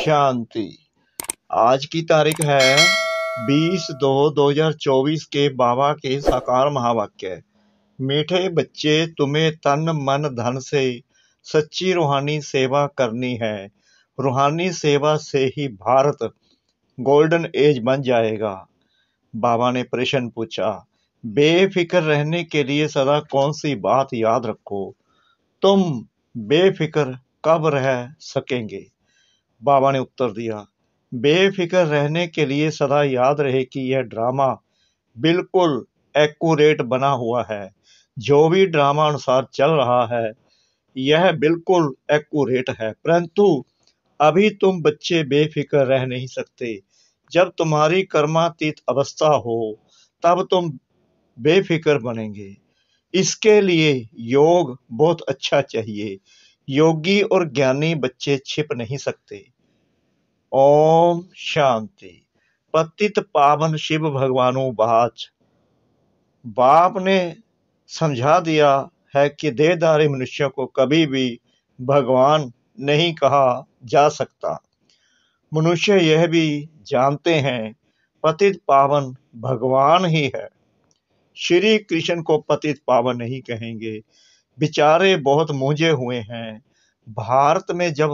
शांति आज की तारीख है 20 दो 2024 के बाबा के साकार महावाक्य मीठे बच्चे तुम्हें तन मन धन से सच्ची रूहानी सेवा करनी है रूहानी सेवा से ही भारत गोल्डन एज बन जाएगा बाबा ने प्रश्न पूछा बेफिक्र रहने के लिए सदा कौन सी बात याद रखो तुम बेफिक्र कब रह सकेंगे बाबा ने उत्तर दिया बेफिक्र रहने के लिए सदा याद रहे कि यह ड्रामा बिल्कुल एक्यूरेट बना हुआ है जो भी ड्रामा अनुसार चल रहा है यह बिल्कुल एक्यूरेट है परंतु अभी तुम बच्चे बेफिक्र रह नहीं सकते जब तुम्हारी कर्मातीत अवस्था हो तब तुम बेफिक्र बनेंगे इसके लिए योग बहुत अच्छा चाहिए योगी और ज्ञानी बच्चे छिप नहीं सकते ओम शांति पतित पावन शिव भगवानो बाच बाप ने समझा दिया है कि देहधारी मनुष्यों को कभी भी भगवान नहीं कहा जा सकता मनुष्य यह भी जानते हैं पतित पावन भगवान ही है श्री कृष्ण को पतित पावन नहीं कहेंगे बेचारे बहुत मूझे हुए हैं भारत में जब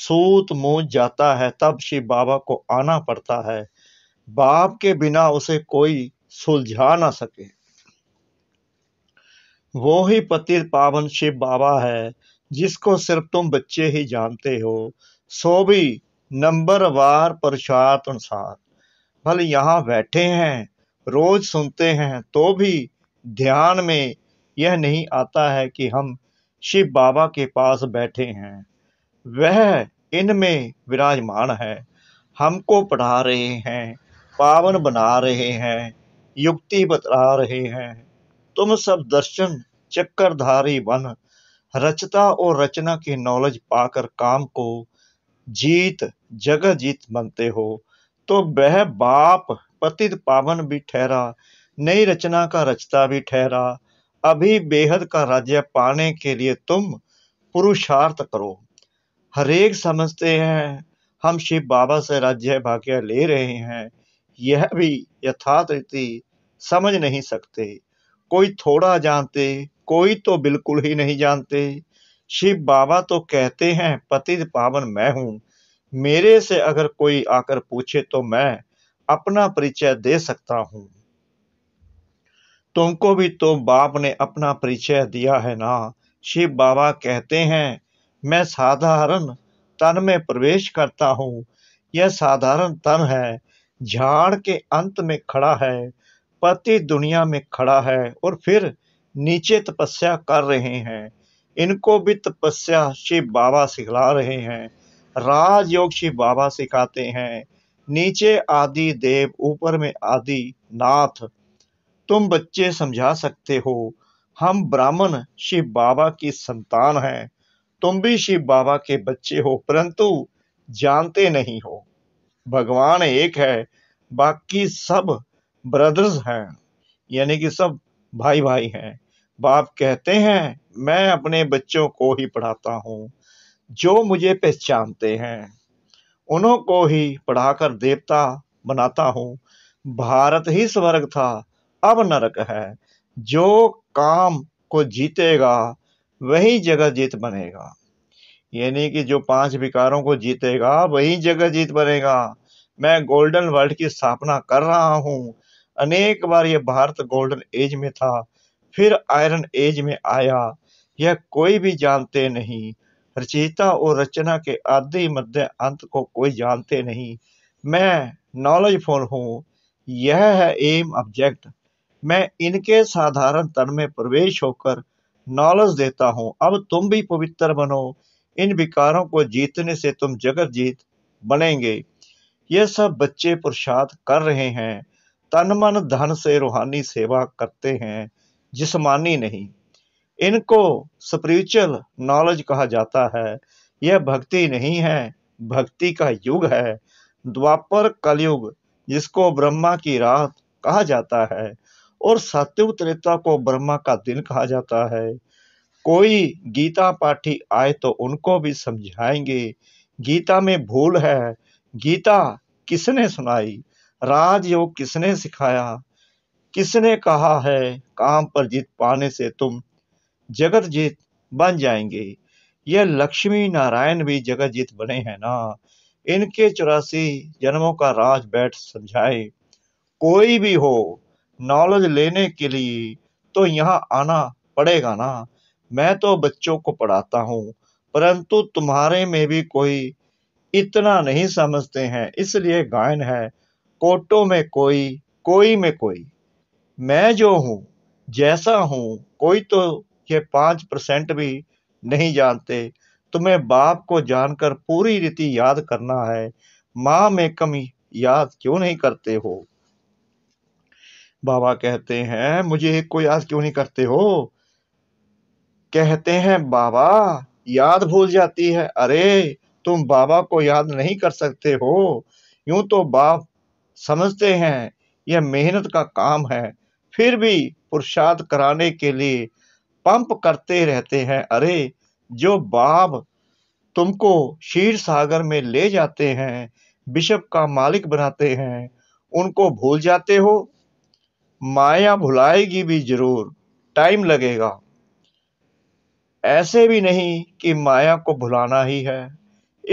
सूत मूझ जाता है तब शिव बाबा को आना पड़ता है बाप के बिना उसे कोई सुलझा ना सके वो ही पति पावन शिव बाबा है जिसको सिर्फ तुम बच्चे ही जानते हो सो भी नंबर वार प्रसाद अनुसार भले यहाँ बैठे हैं रोज सुनते हैं तो भी ध्यान में यह नहीं आता है कि हम शिव बाबा के पास बैठे हैं वह इनमें विराजमान है हमको पढ़ा रहे हैं पावन बना रहे हैं युक्ति बता रहे हैं तुम सब दर्शन चक्करधारी बन रचता और रचना की नॉलेज पाकर काम को जीत जगह जीत बनते हो तो वह बाप पतित पावन भी ठहरा नई रचना का रचता भी ठहरा अभी बेहद का राज्य पाने के लिए तुम पुरुषार्थ करो हरेक समझते हैं हम शिव बाबा से राज्य भाग्य ले रहे हैं यह भी यथार्थ रीति समझ नहीं सकते कोई थोड़ा जानते कोई तो बिल्कुल ही नहीं जानते शिव बाबा तो कहते हैं पति पावन मैं हूँ मेरे से अगर कोई आकर पूछे तो मैं अपना परिचय दे सकता हूँ तुमको भी तो बाप ने अपना परिचय दिया है ना शिव बाबा कहते हैं मैं साधारण तन में प्रवेश करता हूँ यह साधारण तन है झाड़ के अंत में खड़ा है पति दुनिया में खड़ा है और फिर नीचे तपस्या कर रहे हैं इनको भी तपस्या शिव बाबा सिखला रहे हैं राजयोग शिव बाबा सिखाते हैं नीचे आदि देव ऊपर में आदि नाथ तुम बच्चे समझा सकते हो हम ब्राह्मण शिव बाबा की संतान हैं तुम भी शिव बाबा के बच्चे हो परंतु जानते नहीं हो भगवान एक है बाकी सब ब्रदर्स हैं यानी कि सब भाई भाई हैं बाप कहते हैं मैं अपने बच्चों को ही पढ़ाता हूँ जो मुझे पहचानते हैं उन्हों को ही पढ़ाकर देवता बनाता हूँ भारत ही स्वर्ग था अब नरक है जो काम को जीतेगा वही जगह जीत बनेगा यानी कि जो पांच विकारों को जीतेगा वही जगह जीत बनेगा मैं गोल्डन वर्ल्ड की स्थापना कर रहा हूं अनेक बार यह भारत गोल्डन एज में था फिर आयरन एज में आया यह कोई भी जानते नहीं रचयिता और रचना के आदि मध्य अंत को कोई जानते नहीं मैं नॉलेज फोन हूँ यह है एम ऑब्जेक्ट मैं इनके साधारण तन में प्रवेश होकर नॉलेज देता हूँ अब तुम भी पवित्र बनो इन विकारों को जीतने से तुम जगत जीत बनेंगे ये सब बच्चे प्रसाद कर रहे हैं तन मन धन से रूहानी सेवा करते हैं जिस्मानी नहीं इनको स्पिरिचुअल नॉलेज कहा जाता है यह भक्ति नहीं है भक्ति का युग है द्वापर कलयुग जिसको ब्रह्मा की राह कहा जाता है और सत्युग त्रेता को ब्रह्मा का दिन कहा जाता है कोई गीता पाठी आए तो उनको भी समझाएंगे गीता में भूल है गीता किसने सुनाई राजयोग किसने सिखाया किसने कहा है काम पर जीत पाने से तुम जगत जीत बन जाएंगे यह लक्ष्मी नारायण भी जगत जीत बने हैं ना इनके चौरासी जन्मों का राज बैठ समझाए कोई भी हो नॉलेज लेने के लिए तो यहाँ आना पड़ेगा ना मैं तो बच्चों को पढ़ाता हूँ परंतु तुम्हारे में भी कोई इतना नहीं समझते हैं इसलिए गायन है कोटो में कोई कोई में कोई मैं जो हूँ जैसा हूँ कोई तो ये पाँच परसेंट भी नहीं जानते तुम्हें बाप को जानकर पूरी रीति याद करना है माँ में कमी याद क्यों नहीं करते हो बाबा कहते हैं मुझे एक को याद क्यों नहीं करते हो कहते हैं बाबा याद भूल जाती है अरे तुम बाबा को याद नहीं कर सकते हो यूं तो बाप समझते हैं यह मेहनत का काम है फिर भी पुरुषार्थ कराने के लिए पंप करते रहते हैं अरे जो बाप तुमको शीर सागर में ले जाते हैं बिशप का मालिक बनाते हैं उनको भूल जाते हो माया भुलाएगी भी जरूर टाइम लगेगा ऐसे भी नहीं कि माया को भुलाना ही है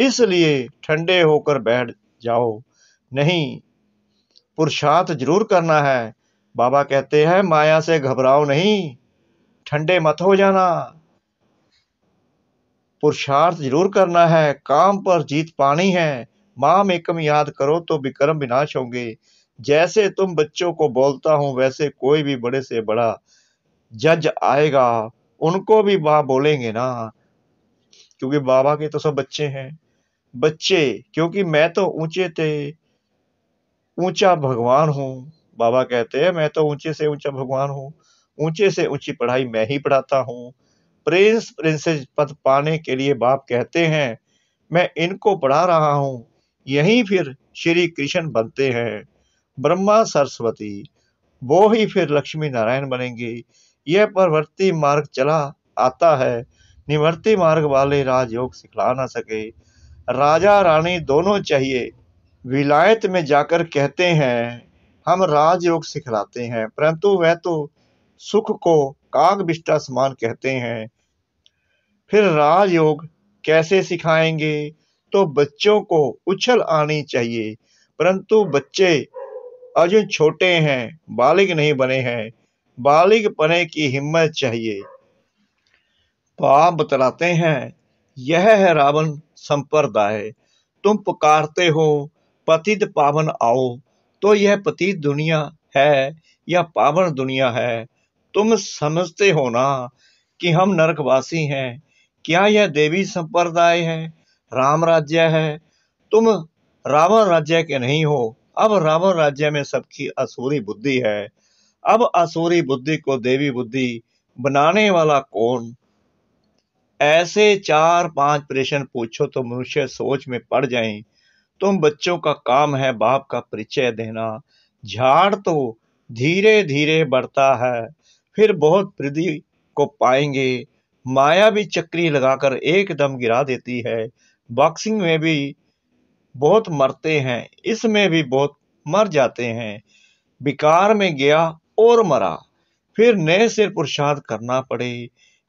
इसलिए ठंडे होकर बैठ जाओ नहीं पुरुषार्थ जरूर करना है बाबा कहते हैं माया से घबराओ नहीं ठंडे मत हो जाना पुरुषार्थ जरूर करना है काम पर जीत पानी है माम एकम याद करो तो विक्रम विनाश होंगे जैसे तुम बच्चों को बोलता हूँ वैसे कोई भी बड़े से बड़ा जज आएगा उनको भी माँ बोलेंगे ना क्योंकि बाबा के तो सब बच्चे हैं बच्चे क्योंकि मैं तो ऊंचे थे ऊंचा भगवान हूँ बाबा कहते हैं मैं तो ऊंचे से ऊंचा भगवान हूँ ऊंचे से ऊंची पढ़ाई मैं ही पढ़ाता हूँ प्रिंस प्रिंसेस पद पाने के लिए बाप कहते हैं मैं इनको पढ़ा रहा हूँ यहीं फिर श्री कृष्ण बनते हैं ब्रह्मा सरस्वती वो ही फिर लक्ष्मी नारायण बनेंगे यह परवर्ती मार्ग चला आता है निवर्ती मार्ग वाले राजयोग सिखला ना सके राजा रानी दोनों चाहिए विलायत में जाकर कहते हैं हम राजयोग सिखलाते हैं परंतु वह तो सुख को काग बिष्टा समान कहते हैं फिर राजयोग कैसे सिखाएंगे तो बच्चों को उछल आनी चाहिए परंतु बच्चे अर्जुन छोटे हैं बालिक नहीं बने हैं बालिक बने की हिम्मत चाहिए पाप बतलाते हैं यह है रावण संप्रदाय तुम पुकारते हो पतित पावन आओ तो यह पतित दुनिया है यह पावन दुनिया है तुम समझते हो ना कि हम नरकवासी हैं क्या यह देवी संप्रदाय है राम राज्य है तुम रावण राज्य के नहीं हो अब रावण राज्य में सबकी असुरी बुद्धि है अब असुरी बुद्धि को देवी बुद्धि बनाने वाला कौन ऐसे चार पांच प्रश्न पूछो तो मनुष्य सोच में पड़ जाए तुम बच्चों का काम है बाप का परिचय देना झाड़ तो धीरे धीरे बढ़ता है फिर बहुत वृद्धि को पाएंगे माया भी चक्री लगाकर एकदम गिरा देती है बॉक्सिंग में भी बहुत मरते हैं इसमें भी बहुत मर जाते हैं विकार में गया और मरा फिर नए सिर पुरुषार्थ करना पड़े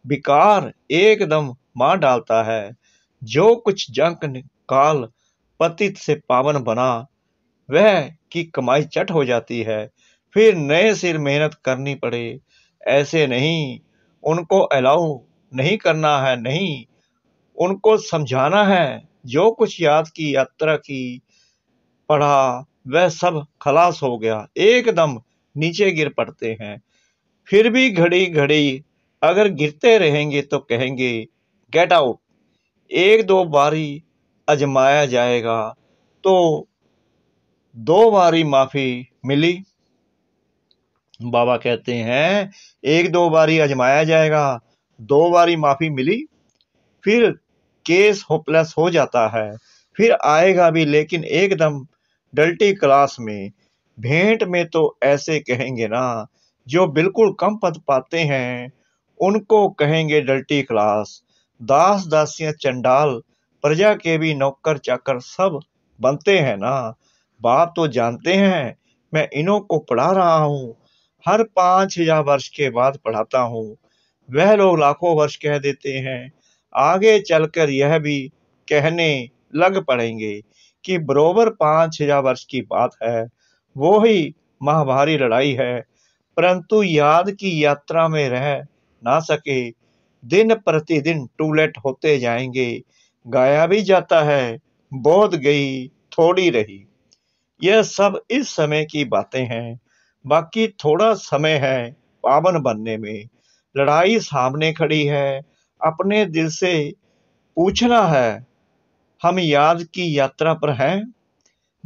विकार एकदम मार डालता है जो कुछ जंक काल पतित से पावन बना वह की कमाई चट हो जाती है फिर नए सिर मेहनत करनी पड़े ऐसे नहीं उनको अलाउ नहीं करना है नहीं उनको समझाना है जो कुछ याद की यात्रा की पढ़ा वह सब खलास हो गया एकदम नीचे गिर पड़ते हैं फिर भी घड़ी घड़ी अगर गिरते रहेंगे तो कहेंगे गेट आउट एक दो बारी अजमाया जाएगा तो दो बारी माफ़ी मिली बाबा कहते हैं एक दो बारी अजमाया जाएगा दो बारी माफ़ी मिली फिर केस होपलेस हो जाता है फिर आएगा भी लेकिन एकदम डल्टी क्लास में भेंट में तो ऐसे कहेंगे ना जो बिल्कुल कम पद पाते हैं उनको कहेंगे डल्टी क्लास दास दासियां चंडाल प्रजा के भी नौकर चाकर सब बनते हैं ना बात तो जानते हैं मैं इनों को पढ़ा रहा हूँ हर पांच हजार वर्ष के बाद पढ़ाता हूँ वह लोग लाखों वर्ष कह देते हैं आगे चलकर यह भी कहने लग पड़ेंगे कि बरोबर पांच हजार वर्ष की बात है वो ही महाभारी लड़ाई है परंतु याद की यात्रा में रह ना सके दिन प्रतिदिन टूलेट होते जाएंगे गाया भी जाता है बोध गई थोड़ी रही यह सब इस समय की बातें हैं बाकी थोड़ा समय है पावन बनने में लड़ाई सामने खड़ी है अपने दिल से पूछना है हम याद की यात्रा पर हैं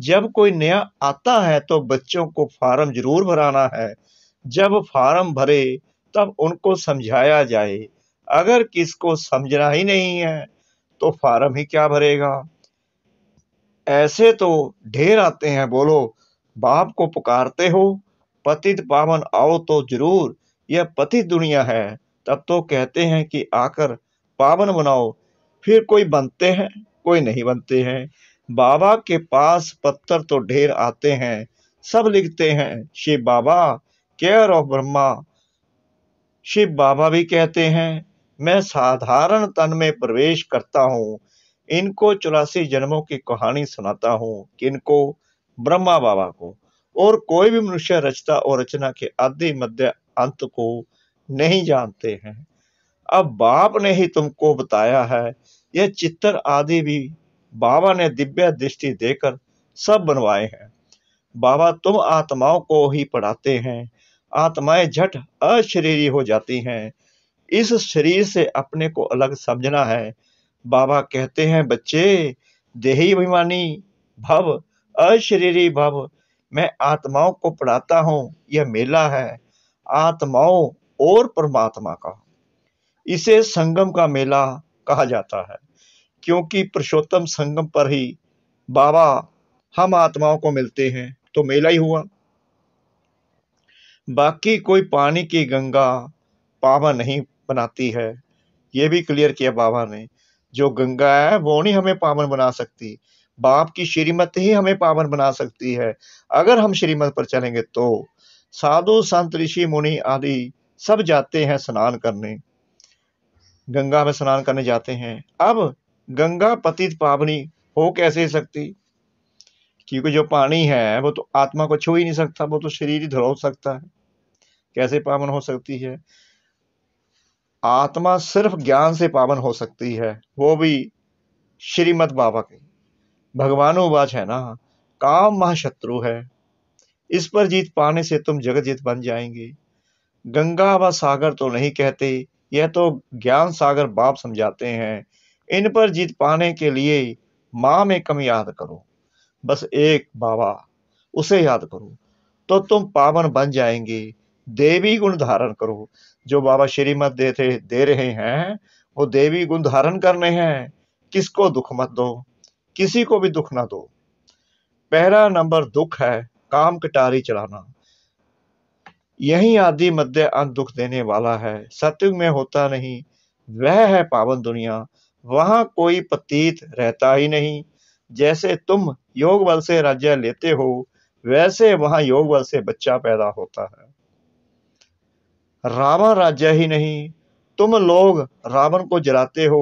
जब कोई नया आता है तो बच्चों को फार्म जरूर भराना है जब फार्म भरे तब उनको समझाया जाए अगर किसको समझना ही नहीं है तो फार्म ही क्या भरेगा ऐसे तो ढेर आते हैं बोलो बाप को पुकारते हो पतित पावन आओ तो जरूर यह पतित दुनिया है तब तो कहते हैं कि आकर पावन बनाओ फिर कोई बनते हैं कोई नहीं बनते हैं बाबा के पास पत्थर तो ढेर आते हैं सब लिखते हैं शिव बाबा केयर ऑफ ब्रह्मा शिव बाबा भी कहते हैं मैं साधारण तन में प्रवेश करता हूँ इनको चौरासी जन्मों की कहानी सुनाता हूँ किनको ब्रह्मा बाबा को और कोई भी मनुष्य रचता और रचना के आदि मध्य अंत को नहीं जानते हैं अब बाप ने ही तुमको बताया है यह चित्र आदि भी बाबा ने दिव्य दृष्टि देकर सब बनवाए हैं बाबा तुम आत्माओं को ही पढ़ाते हैं आत्माएं झट अशरीरी हो जाती हैं इस शरीर से अपने को अलग समझना है बाबा कहते हैं बच्चे देही अभिमानी भव अशरीरी भव मैं आत्माओं को पढ़ाता हूँ यह मेला है आत्माओं और परमात्मा का इसे संगम का मेला कहा जाता है क्योंकि पुरुषोत्तम संगम पर ही बाबा हम आत्माओं को मिलते हैं तो मेला ही हुआ बाकी कोई पानी की गंगा पावन नहीं बनाती है ये भी क्लियर किया बाबा ने जो गंगा है वो नहीं हमें पावन बना सकती बाप की श्रीमत ही हमें पावन बना सकती है अगर हम श्रीमत पर चलेंगे तो साधु संत ऋषि मुनि आदि सब जाते हैं स्नान करने गंगा में स्नान करने जाते हैं अब गंगा पतित पावनी हो कैसे सकती क्योंकि जो पानी है वो तो आत्मा को छू ही नहीं सकता वो तो शरीर ही धरो सकता है कैसे पावन हो सकती है आत्मा सिर्फ ज्ञान से पावन हो सकती है वो भी श्रीमद बाबा की भगवानुवाच है ना काम महाशत्रु है इस पर जीत पाने से तुम जगत जीत बन जाएंगे गंगा व सागर तो नहीं कहते यह तो ज्ञान सागर बाप समझाते हैं इन पर जीत पाने के लिए माँ में कम याद करो बस एक बाबा उसे याद करो तो तुम पावन बन जाएंगे देवी गुण धारण करो जो बाबा श्रीमत दे थे दे रहे हैं वो देवी गुण धारण करने हैं किसको दुख मत दो किसी को भी दुख ना दो पहला नंबर दुख है काम कटारी चलाना यही आदि मध्य अंत दुख देने वाला है सत्युग में होता नहीं वह है पावन दुनिया वहां कोई पतीत रहता ही नहीं जैसे तुम योग बल से राज्य लेते हो वैसे वहां योग बल से बच्चा पैदा होता है रावण राज्य ही नहीं तुम लोग रावण को जलाते हो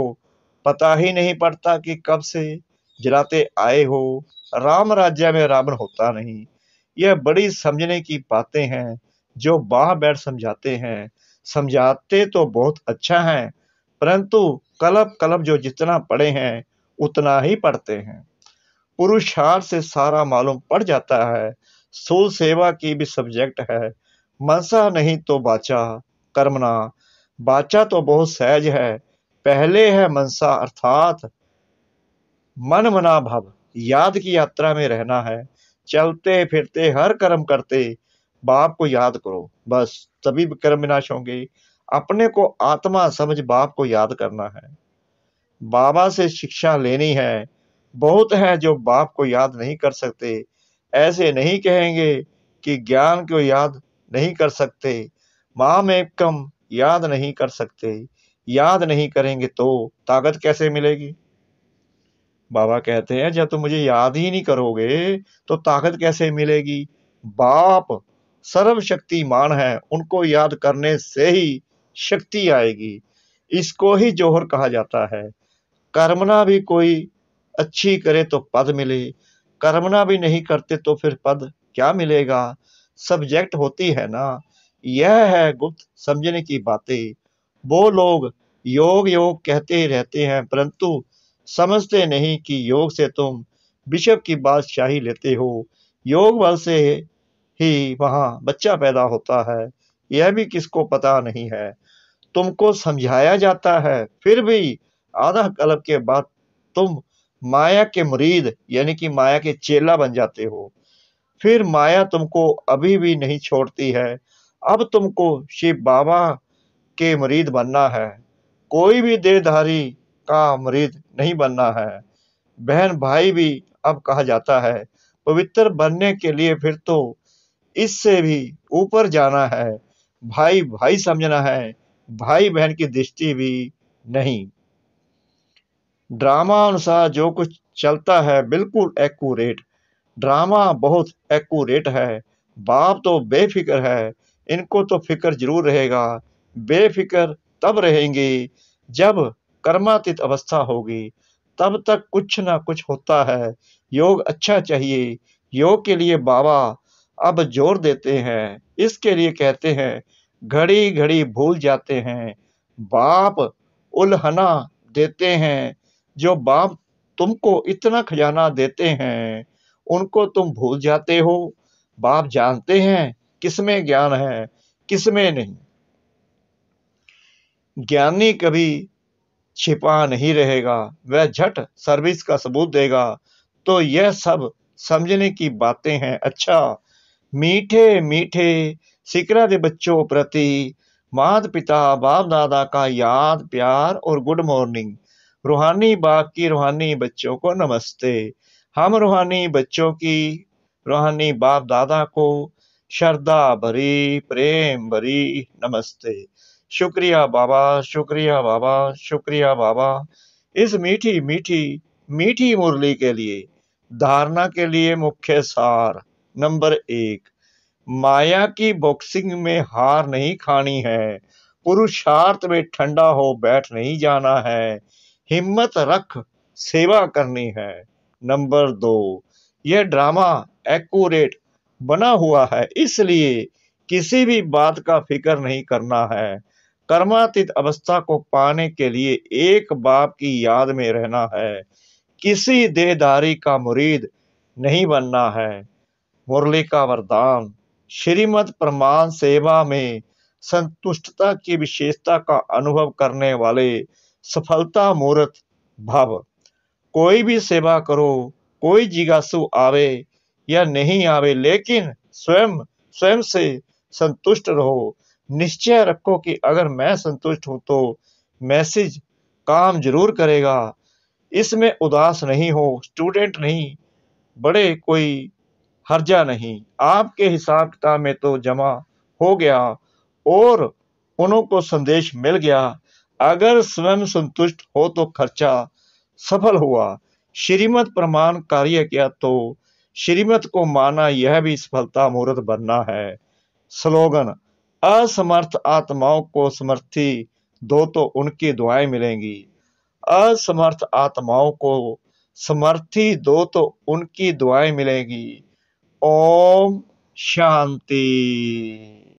पता ही नहीं पड़ता कि कब से जलाते आए हो राम राज्य में रावण होता नहीं यह बड़ी समझने की बातें हैं जो बाह बैठ समझाते हैं समझाते तो बहुत अच्छा है परंतु कलब कलब जो जितना पढ़े हैं उतना ही पढ़ते हैं पुरुषार्थ से सारा मालूम पड़ जाता है सोल सेवा की भी सब्जेक्ट है मनसा नहीं तो बाचा कर्मना बाचा तो बहुत सहज है पहले है मनसा अर्थात मन मना भव याद की यात्रा में रहना है चलते फिरते हर कर्म करते बाप को याद करो बस तभी कर्म विनाश होंगे अपने को आत्मा समझ बाप को याद करना है बाबा से शिक्षा लेनी है बहुत हैं जो बाप को याद नहीं कर सकते ऐसे नहीं कहेंगे कि ज्ञान को याद नहीं कर सकते माँ में कम याद नहीं कर सकते याद नहीं करेंगे तो ताकत कैसे मिलेगी बाबा कहते हैं जब तुम मुझे याद ही नहीं करोगे तो ताकत कैसे मिलेगी बाप सर्वशक्तिमान है उनको याद करने से ही शक्ति आएगी इसको ही जोहर कहा जाता है कर्मना भी कोई अच्छी करे तो पद मिले कर्मना भी नहीं करते तो फिर पद क्या मिलेगा सब्जेक्ट होती है ना यह है गुप्त समझने की बातें वो लोग योग योग कहते ही रहते हैं परंतु समझते नहीं कि योग से तुम बिशप की शाही लेते हो योग बल से ही वहां बच्चा पैदा होता है यह भी किसको पता नहीं है तुमको समझाया जाता है फिर भी आधा कलब के बाद तुम माया के मुरीद यानी कि माया के चेला बन जाते हो फिर माया तुमको अभी भी नहीं छोड़ती है अब तुमको शिव बाबा के मुरीद बनना है कोई भी देहधारी का मुरीद नहीं बनना है बहन भाई भी अब कहा जाता है पवित्र बनने के लिए फिर तो इससे भी ऊपर जाना है भाई भाई समझना है भाई बहन की दृष्टि भी नहीं ड्रामा अनुसार जो कुछ चलता है बिल्कुल एक्यूरेट ड्रामा बहुत एक्यूरेट है बाप तो बेफिक्र है इनको तो फिक्र जरूर रहेगा बेफिक्र तब रहेंगे जब कर्मातीत अवस्था होगी तब तक कुछ ना कुछ होता है योग अच्छा चाहिए योग के लिए बाबा अब जोर देते हैं इसके लिए कहते हैं घड़ी घड़ी भूल जाते हैं बाप उलहना देते हैं जो बाप तुमको इतना खजाना देते हैं उनको तुम भूल जाते हो बाप जानते हैं किसमें ज्ञान है किसमें नहीं ज्ञानी कभी छिपा नहीं रहेगा वह झट सर्विस का सबूत देगा तो यह सब समझने की बातें हैं अच्छा मीठे मीठे सिकरा के बच्चों प्रति मात पिता बाप दादा का याद प्यार और गुड मॉर्निंग रूहानी बाग की रूहानी बच्चों को नमस्ते हम रूहानी बच्चों की रूहानी बाप दादा को श्रद्धा भरी प्रेम भरी नमस्ते शुक्रिया बाबा शुक्रिया बाबा शुक्रिया बाबा इस मीठी मीठी मीठी मुरली के लिए धारणा के लिए मुख्य सार नंबर एक माया की बॉक्सिंग में हार नहीं खानी है पुरुषार्थ में ठंडा हो बैठ नहीं जाना है हिम्मत रख सेवा करनी है नंबर दो यह ड्रामा एक्यूरेट बना हुआ है इसलिए किसी भी बात का फिक्र नहीं करना है कर्मातीत अवस्था को पाने के लिए एक बाप की याद में रहना है किसी देहदारी का मुरीद नहीं बनना है मुरली का वरदान श्रीमद प्रमाण सेवा में संतुष्टता की विशेषता का अनुभव करने वाले सफलता मूर्त भाव कोई भी सेवा करो कोई जिज्ञासु आवे या नहीं आवे लेकिन स्वयं स्वयं से संतुष्ट रहो निश्चय रखो कि अगर मैं संतुष्ट हूं तो मैसेज काम जरूर करेगा इसमें उदास नहीं हो स्टूडेंट नहीं बड़े कोई हर्जा नहीं आपके हिसाब किताब में तो जमा हो गया और उनको संदेश मिल गया अगर स्वयं संतुष्ट हो तो खर्चा सफल हुआ श्रीमत प्रमाण कार्य किया तो श्रीमत को माना यह भी सफलता मुहूर्त बनना है स्लोगन असमर्थ आत्माओं को समर्थी दो तो उनकी दुआएं मिलेंगी असमर्थ आत्माओं को समर्थी दो तो उनकी दुआएं मिलेंगी ओम शांति